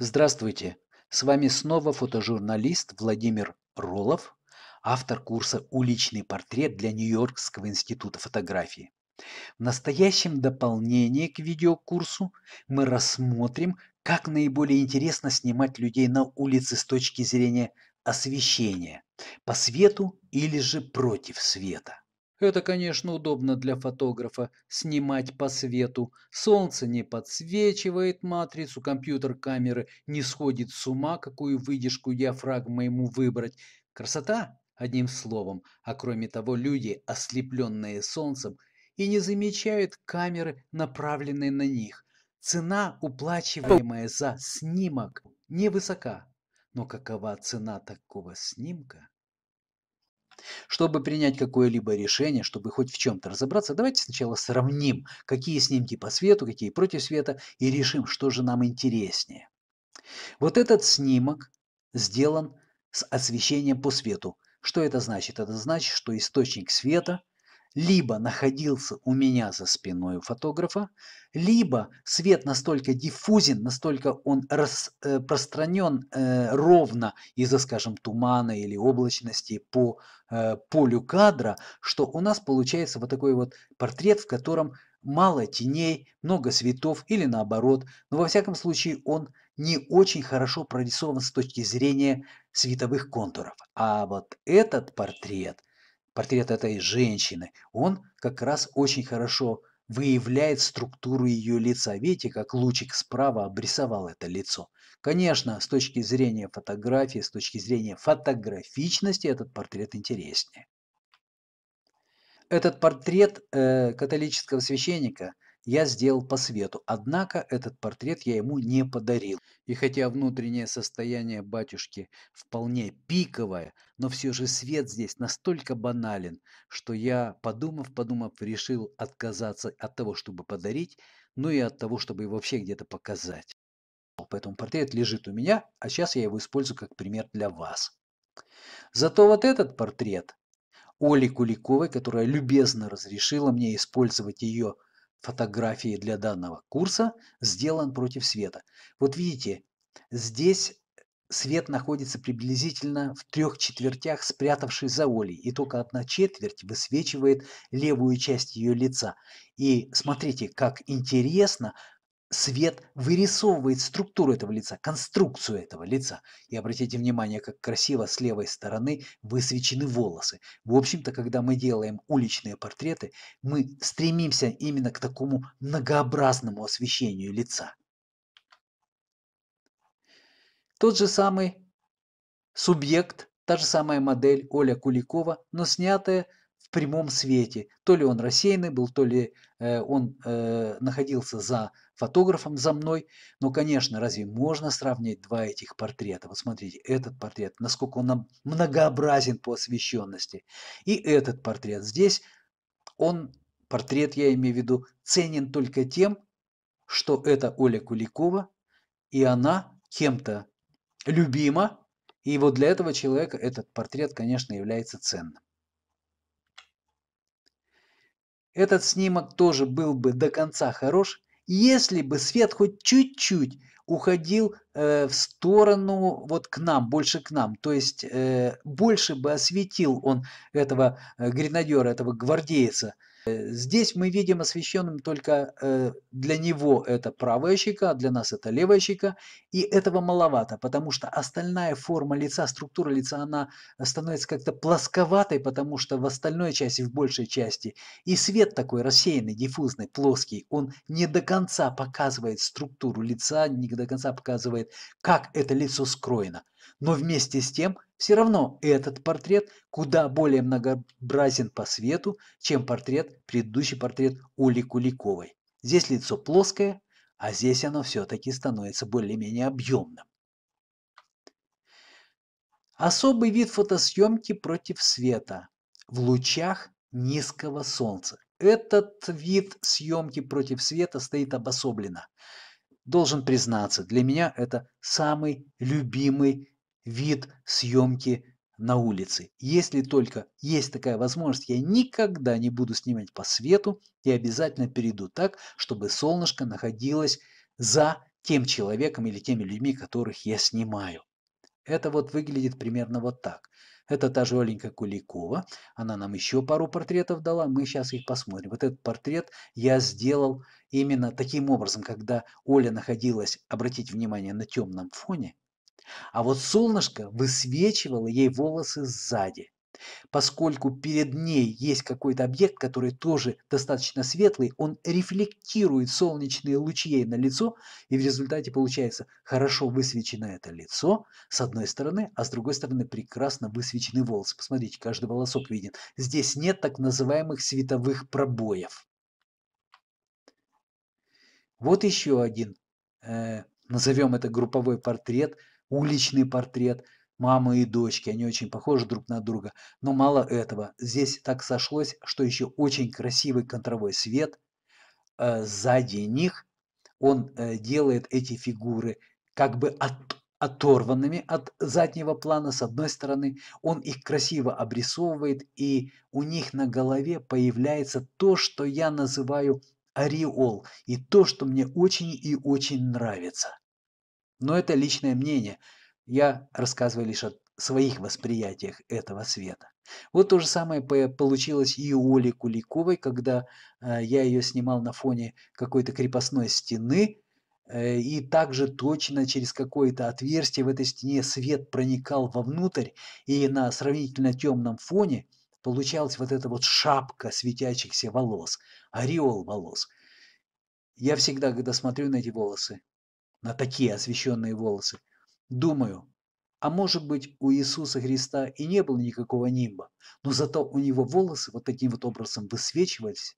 Здравствуйте! С вами снова фотожурналист Владимир Ролов, автор курса «Уличный портрет» для Нью-Йоркского института фотографии. В настоящем дополнении к видеокурсу мы рассмотрим, как наиболее интересно снимать людей на улице с точки зрения освещения, по свету или же против света. Это, конечно, удобно для фотографа – снимать по свету. Солнце не подсвечивает матрицу, компьютер камеры не сходит с ума, какую выдержку диафрагмы ему выбрать. Красота, одним словом. А кроме того, люди, ослепленные солнцем, и не замечают камеры, направленные на них. Цена, уплачиваемая за снимок, невысока. Но какова цена такого снимка? Чтобы принять какое-либо решение, чтобы хоть в чем-то разобраться, давайте сначала сравним, какие снимки по свету, какие против света, и решим, что же нам интереснее. Вот этот снимок сделан с освещением по свету. Что это значит? Это значит, что источник света либо находился у меня за спиной у фотографа, либо свет настолько диффузен, настолько он распространен э, э, ровно из-за, скажем, тумана или облачности по э, полю кадра, что у нас получается вот такой вот портрет, в котором мало теней, много светов или наоборот, но во всяком случае он не очень хорошо прорисован с точки зрения световых контуров. А вот этот портрет портрет этой женщины, он как раз очень хорошо выявляет структуру ее лица. Видите, как лучик справа обрисовал это лицо. Конечно, с точки зрения фотографии, с точки зрения фотографичности этот портрет интереснее. Этот портрет э, католического священника – я сделал по свету, однако этот портрет я ему не подарил. И хотя внутреннее состояние батюшки вполне пиковое, но все же свет здесь настолько банален, что я, подумав-подумав, решил отказаться от того, чтобы подарить, ну и от того, чтобы его вообще где-то показать. Поэтому портрет лежит у меня, а сейчас я его использую как пример для вас. Зато вот этот портрет Оли Куликовой, которая любезно разрешила мне использовать ее фотографии для данного курса сделан против света. Вот видите, здесь свет находится приблизительно в трех четвертях, спрятавшись за Олей, и только одна четверть высвечивает левую часть ее лица. И смотрите, как интересно свет вырисовывает структуру этого лица, конструкцию этого лица. И обратите внимание, как красиво с левой стороны высвечены волосы. В общем-то, когда мы делаем уличные портреты, мы стремимся именно к такому многообразному освещению лица. Тот же самый субъект, та же самая модель Оля Куликова, но снятая в прямом свете. То ли он рассеянный был, то ли э, он э, находился за фотографом, за мной. Но, конечно, разве можно сравнить два этих портрета? Вот смотрите, этот портрет, насколько он многообразен по освещенности. И этот портрет. Здесь он, портрет я имею в виду, ценен только тем, что это Оля Куликова, и она кем-то любима, и вот для этого человека этот портрет, конечно, является ценным. Этот снимок тоже был бы до конца хорош, если бы свет хоть чуть-чуть уходил э, в сторону, вот к нам, больше к нам. То есть э, больше бы осветил он этого э, гренадера, этого гвардейца – Э, здесь мы видим освещенным только э, для него это правая щека, а для нас это левая щека, и этого маловато, потому что остальная форма лица, структура лица, она становится как-то плосковатой, потому что в остальной части, в большей части, и свет такой рассеянный, диффузный, плоский, он не до конца показывает структуру лица, не до конца показывает, как это лицо скроено. Но вместе с тем, все равно этот портрет куда более многообразен по свету, чем портрет, предыдущий портрет Ули Куликовой. Здесь лицо плоское, а здесь оно все-таки становится более-менее объемным. Особый вид фотосъемки против света в лучах низкого солнца. Этот вид съемки против света стоит обособленно. Должен признаться, для меня это самый любимый вид съемки на улице. Если только есть такая возможность, я никогда не буду снимать по свету и обязательно перейду так, чтобы солнышко находилось за тем человеком или теми людьми, которых я снимаю. Это вот выглядит примерно вот так. Это та же Оленька Куликова. Она нам еще пару портретов дала. Мы сейчас их посмотрим. Вот этот портрет я сделал именно таким образом, когда Оля находилась, обратите внимание, на темном фоне, а вот солнышко высвечивало ей волосы сзади – Поскольку перед ней есть какой-то объект, который тоже достаточно светлый, он рефлектирует солнечные лучи ей на лицо, и в результате получается хорошо высвечено это лицо с одной стороны, а с другой стороны прекрасно высвечены волосы. Посмотрите, каждый волосок виден. Здесь нет так называемых световых пробоев. Вот еще один, э, назовем это групповой портрет, уличный портрет – Мамы и дочки, они очень похожи друг на друга. Но мало этого, здесь так сошлось, что еще очень красивый контровой свет. Э, сзади них он э, делает эти фигуры как бы от, оторванными от заднего плана с одной стороны, он их красиво обрисовывает, и у них на голове появляется то, что я называю ореол, и то, что мне очень и очень нравится. Но это личное мнение – я рассказываю лишь о своих восприятиях этого света. Вот то же самое получилось и у Оли Куликовой, когда э, я ее снимал на фоне какой-то крепостной стены, э, и также точно через какое-то отверстие в этой стене свет проникал вовнутрь, и на сравнительно темном фоне получалась вот эта вот шапка светящихся волос, ореол волос. Я всегда, когда смотрю на эти волосы, на такие освещенные волосы, Думаю, а может быть, у Иисуса Христа и не было никакого нимба, но зато у него волосы вот таким вот образом высвечивались,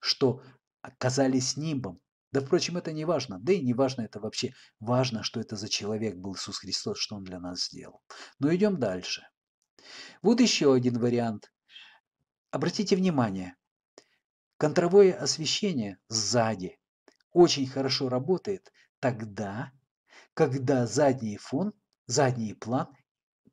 что оказались нимбом. Да, впрочем, это не важно. Да и не важно это вообще. Важно, что это за человек был Иисус Христос, что он для нас сделал. Но идем дальше. Вот еще один вариант. Обратите внимание, контровое освещение сзади очень хорошо работает тогда, когда задний фон, задний план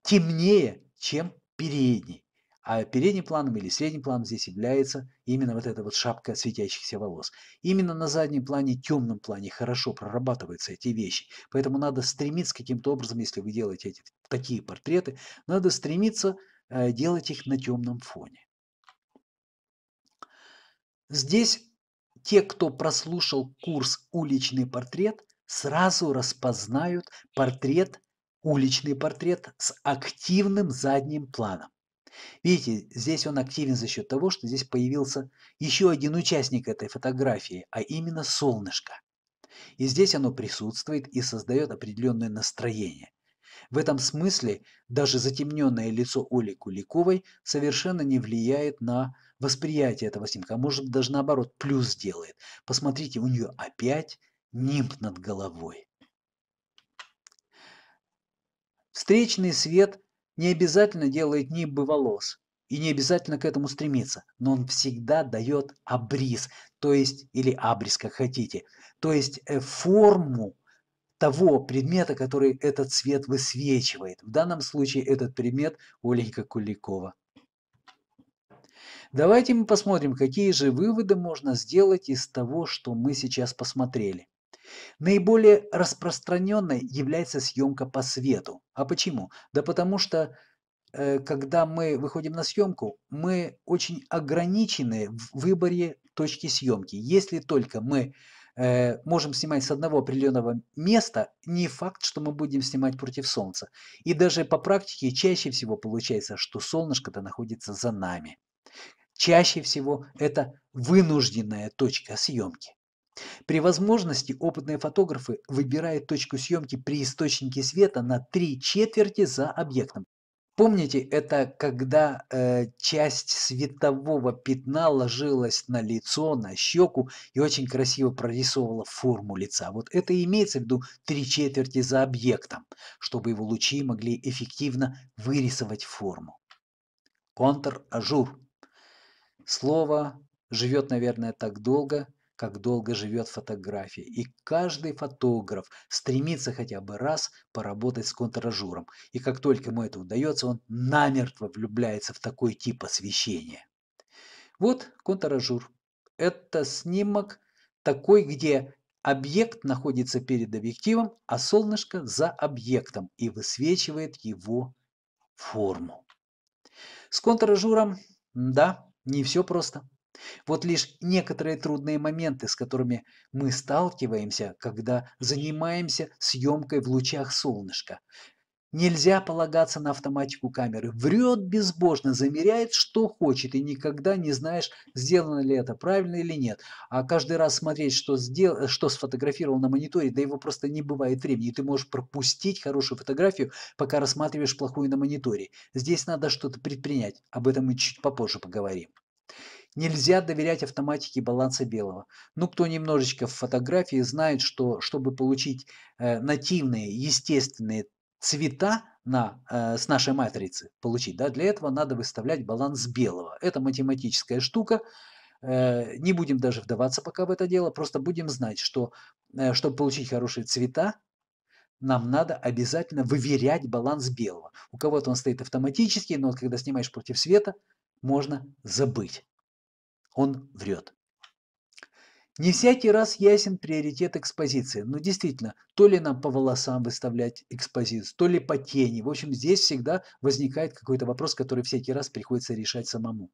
темнее, чем передний. А передний планом или средний план здесь является именно вот эта вот шапка светящихся волос. Именно на заднем плане, темном плане хорошо прорабатываются эти вещи. Поэтому надо стремиться каким-то образом, если вы делаете эти, такие портреты, надо стремиться э, делать их на темном фоне. Здесь те, кто прослушал курс «Уличный портрет», сразу распознают портрет, уличный портрет с активным задним планом. Видите, здесь он активен за счет того, что здесь появился еще один участник этой фотографии, а именно солнышко. И здесь оно присутствует и создает определенное настроение. В этом смысле даже затемненное лицо Оли Куликовой совершенно не влияет на восприятие этого снимка. А может, даже наоборот, плюс делает. Посмотрите, у нее опять нимб над головой. Встречный свет не обязательно делает нимбы волос, и не обязательно к этому стремиться, но он всегда дает обрис, то есть, или абрис, как хотите, то есть э, форму того предмета, который этот свет высвечивает. В данном случае этот предмет Оленька Куликова. Давайте мы посмотрим, какие же выводы можно сделать из того, что мы сейчас посмотрели. Наиболее распространенной является съемка по свету. А почему? Да потому что э, когда мы выходим на съемку, мы очень ограничены в выборе точки съемки. Если только мы э, можем снимать с одного определенного места, не факт, что мы будем снимать против солнца. И даже по практике чаще всего получается, что солнышко-то находится за нами. Чаще всего это вынужденная точка съемки. При возможности опытные фотографы выбирают точку съемки при источнике света на три четверти за объектом. Помните, это когда э, часть светового пятна ложилась на лицо, на щеку и очень красиво прорисовывала форму лица. Вот это имеется в виду три четверти за объектом, чтобы его лучи могли эффективно вырисовать форму. Контр-ажур. Слово живет, наверное, так долго, как долго живет фотография. И каждый фотограф стремится хотя бы раз поработать с контражуром. И как только ему это удается, он намертво влюбляется в такой тип освещения. Вот контражур. Это снимок такой, где объект находится перед объективом, а солнышко за объектом и высвечивает его форму. С контражуром, да, не все просто. Вот лишь некоторые трудные моменты, с которыми мы сталкиваемся, когда занимаемся съемкой в лучах солнышка. Нельзя полагаться на автоматику камеры. Врет безбожно, замеряет, что хочет, и никогда не знаешь, сделано ли это правильно или нет. А каждый раз смотреть, что, сдел... что сфотографировал на мониторе, да его просто не бывает времени. ты можешь пропустить хорошую фотографию, пока рассматриваешь плохую на мониторе. Здесь надо что-то предпринять. Об этом мы чуть попозже поговорим. Нельзя доверять автоматике баланса белого. Ну, кто немножечко в фотографии знает, что чтобы получить э, нативные, естественные цвета на, э, с нашей матрицы получить, да, для этого надо выставлять баланс белого. Это математическая штука. Э, не будем даже вдаваться пока в это дело, просто будем знать, что э, чтобы получить хорошие цвета, нам надо обязательно выверять баланс белого. У кого-то он стоит автоматически, но вот когда снимаешь против света, можно забыть он врет. Не всякий раз ясен приоритет экспозиции. Но действительно, то ли нам по волосам выставлять экспозицию, то ли по тени. В общем, здесь всегда возникает какой-то вопрос, который всякий раз приходится решать самому.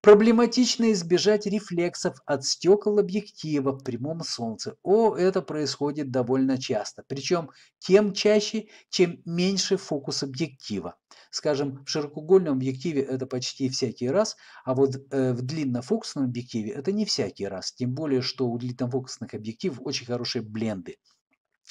Проблематично избежать рефлексов от стекол объектива в прямом солнце. О, это происходит довольно часто. Причем тем чаще, чем меньше фокус объектива. Скажем, в широкоугольном объективе это почти всякий раз, а вот э, в длиннофокусном объективе это не всякий раз. Тем более, что у длиннофокусных объективов очень хорошие бленды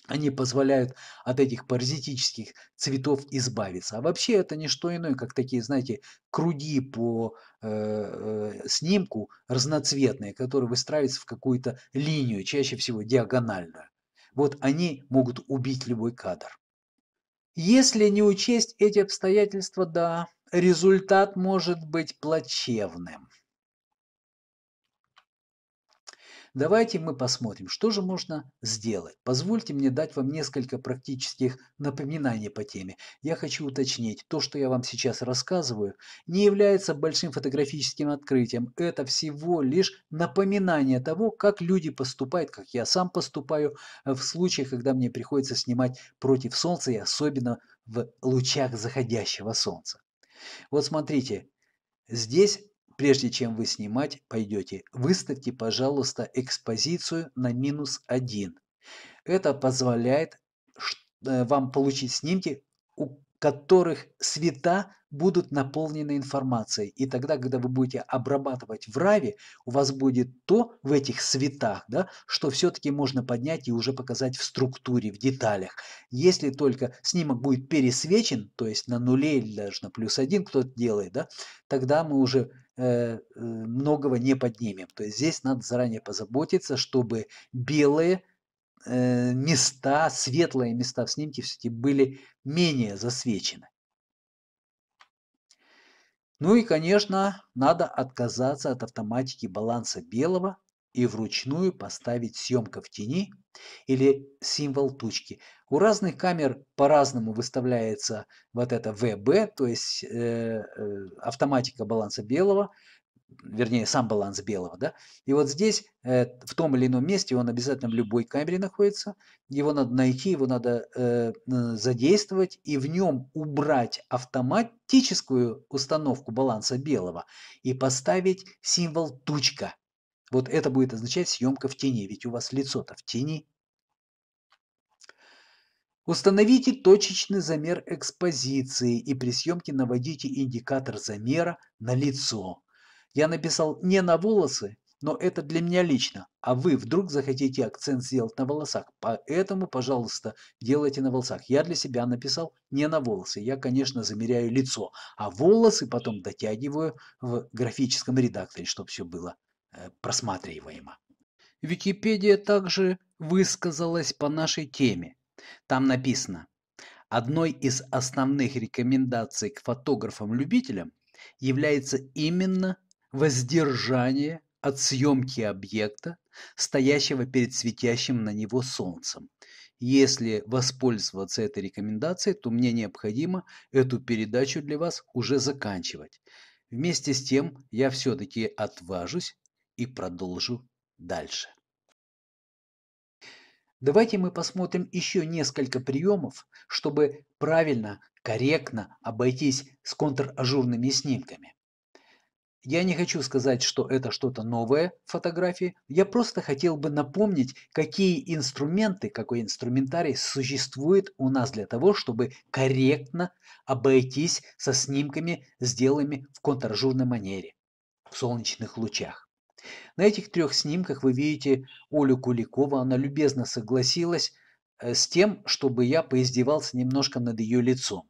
они позволяют от этих паразитических цветов избавиться. А вообще это не что иное, как такие, знаете, круги по э, э, снимку разноцветные, которые выстраиваются в какую-то линию, чаще всего диагональную. Вот они могут убить любой кадр. Если не учесть эти обстоятельства, да, результат может быть плачевным. Давайте мы посмотрим, что же можно сделать. Позвольте мне дать вам несколько практических напоминаний по теме. Я хочу уточнить, то, что я вам сейчас рассказываю, не является большим фотографическим открытием. Это всего лишь напоминание того, как люди поступают, как я сам поступаю э, в случаях, когда мне приходится снимать против солнца и особенно в лучах заходящего солнца. Вот смотрите, здесь Прежде чем вы снимать пойдете, выставьте, пожалуйста, экспозицию на минус 1. Это позволяет э, вам получить снимки, у которых цвета будут наполнены информацией. И тогда, когда вы будете обрабатывать в раве, у вас будет то в этих цветах, да, что все-таки можно поднять и уже показать в структуре, в деталях. Если только снимок будет пересвечен, то есть на нуле или даже на плюс один кто-то делает, да, тогда мы уже Э, э, многого не поднимем. То есть здесь надо заранее позаботиться, чтобы белые э, места, светлые места в снимке все-таки были менее засвечены. Ну и, конечно, надо отказаться от автоматики баланса белого и вручную поставить съемка в тени или символ тучки. У разных камер по-разному выставляется вот это ВБ, то есть э, э, автоматика баланса белого, вернее, сам баланс белого, да, и вот здесь, э, в том или ином месте, он обязательно в любой камере находится, его надо найти, его надо э, задействовать, и в нем убрать автоматическую установку баланса белого и поставить символ тучка, вот это будет означать съемка в тени, ведь у вас лицо-то в тени. Установите точечный замер экспозиции и при съемке наводите индикатор замера на лицо. Я написал не на волосы, но это для меня лично. А вы вдруг захотите акцент сделать на волосах. Поэтому, пожалуйста, делайте на волосах. Я для себя написал не на волосы. Я, конечно, замеряю лицо. А волосы потом дотягиваю в графическом редакторе, чтобы все было Э, просматриваемо. Википедия также высказалась по нашей теме. Там написано, одной из основных рекомендаций к фотографам-любителям является именно воздержание от съемки объекта, стоящего перед светящим на него солнцем. Если воспользоваться этой рекомендацией, то мне необходимо эту передачу для вас уже заканчивать. Вместе с тем я все-таки отважусь и продолжу дальше. Давайте мы посмотрим еще несколько приемов, чтобы правильно, корректно обойтись с контражурными снимками. Я не хочу сказать, что это что-то новое в фотографии. Я просто хотел бы напомнить, какие инструменты, какой инструментарий существует у нас для того, чтобы корректно обойтись со снимками, сделанными в контражурной манере, в солнечных лучах. На этих трех снимках вы видите Олю Куликова. Она любезно согласилась э, с тем, чтобы я поиздевался немножко над ее лицом.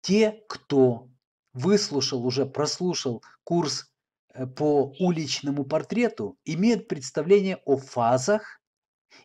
Те, кто выслушал, уже прослушал курс э, по уличному портрету, имеют представление о фазах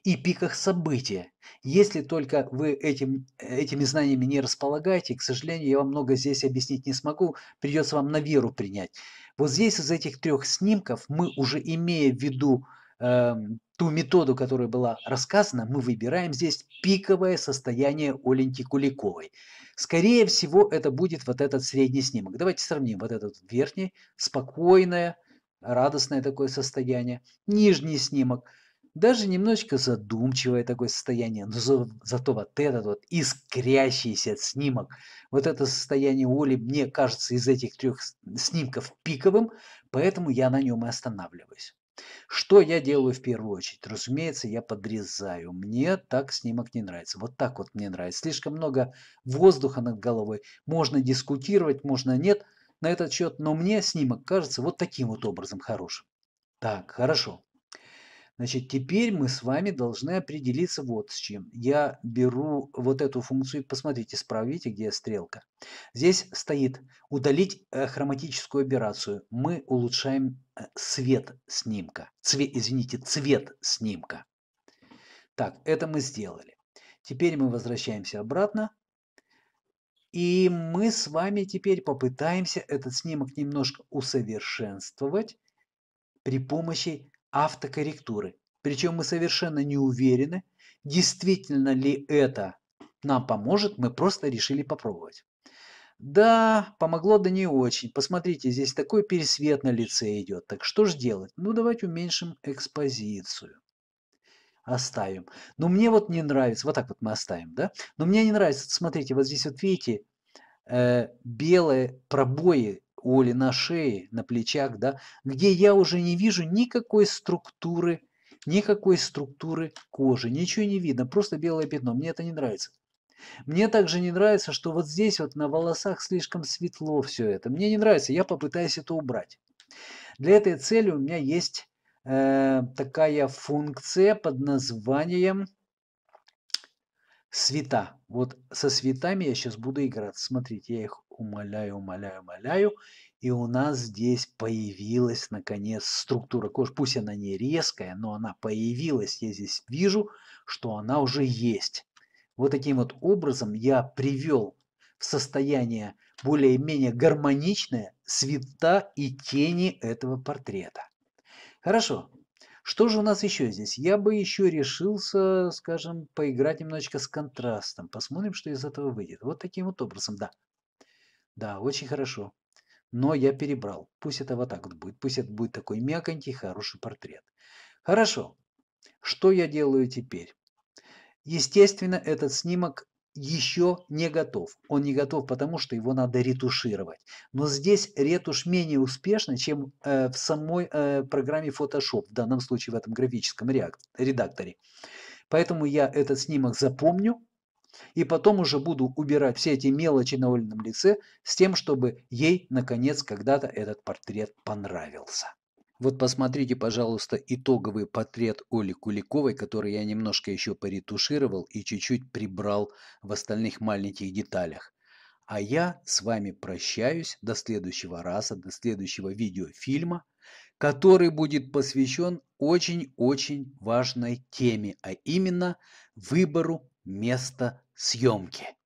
и пиках события. Если только вы этим, этими знаниями не располагаете, к сожалению, я вам много здесь объяснить не смогу, придется вам на веру принять. Вот здесь из этих трех снимков мы уже имея в виду э, ту методу, которая была рассказана, мы выбираем здесь пиковое состояние Оленьки Куликовой. Скорее всего, это будет вот этот средний снимок. Давайте сравним вот этот верхний, спокойное, радостное такое состояние, нижний снимок – даже немножечко задумчивое такое состояние, но за, зато вот этот вот искрящийся снимок, вот это состояние Оли, мне кажется, из этих трех снимков пиковым, поэтому я на нем и останавливаюсь. Что я делаю в первую очередь? Разумеется, я подрезаю. Мне так снимок не нравится. Вот так вот мне нравится. Слишком много воздуха над головой. Можно дискутировать, можно нет на этот счет, но мне снимок кажется вот таким вот образом хорошим. Так, хорошо. Значит, теперь мы с вами должны определиться вот с чем. Я беру вот эту функцию, посмотрите, справите, где стрелка. Здесь стоит удалить э, хроматическую операцию. Мы улучшаем свет э, снимка. Цве, извините, цвет снимка. Так, это мы сделали. Теперь мы возвращаемся обратно. И мы с вами теперь попытаемся этот снимок немножко усовершенствовать при помощи автокорректуры. Причем мы совершенно не уверены, действительно ли это нам поможет, мы просто решили попробовать. Да, помогло да не очень. Посмотрите, здесь такой пересвет на лице идет. Так что же делать? Ну, давайте уменьшим экспозицию. Оставим. Но ну, мне вот не нравится. Вот так вот мы оставим, да? Но мне не нравится. Смотрите, вот здесь вот видите, э, белые пробои Оли на шее, на плечах, да, где я уже не вижу никакой структуры, никакой структуры кожи, ничего не видно, просто белое пятно, мне это не нравится. Мне также не нравится, что вот здесь вот на волосах слишком светло все это. Мне не нравится, я попытаюсь это убрать. Для этой цели у меня есть э, такая функция под названием света. Вот со светами я сейчас буду играть. Смотрите, я их умоляю, умоляю, умоляю. И у нас здесь появилась, наконец, структура кожи. Пусть она не резкая, но она появилась. Я здесь вижу, что она уже есть. Вот таким вот образом я привел в состояние более-менее гармоничное цвета и тени этого портрета. Хорошо. Что же у нас еще здесь? Я бы еще решился, скажем, поиграть немножечко с контрастом. Посмотрим, что из этого выйдет. Вот таким вот образом, да. Да, очень хорошо. Но я перебрал. Пусть это вот так вот будет. Пусть это будет такой мяконький, хороший портрет. Хорошо. Что я делаю теперь? Естественно, этот снимок еще не готов. Он не готов, потому что его надо ретушировать. Но здесь ретушь менее успешна, чем э, в самой э, программе Photoshop, в данном случае в этом графическом редакторе. Поэтому я этот снимок запомню, и потом уже буду убирать все эти мелочи на Олином лице с тем, чтобы ей, наконец, когда-то этот портрет понравился. Вот посмотрите, пожалуйста, итоговый портрет Оли Куликовой, который я немножко еще поретушировал и чуть-чуть прибрал в остальных маленьких деталях. А я с вами прощаюсь до следующего раза, до следующего видеофильма, который будет посвящен очень-очень важной теме, а именно выбору места съемки.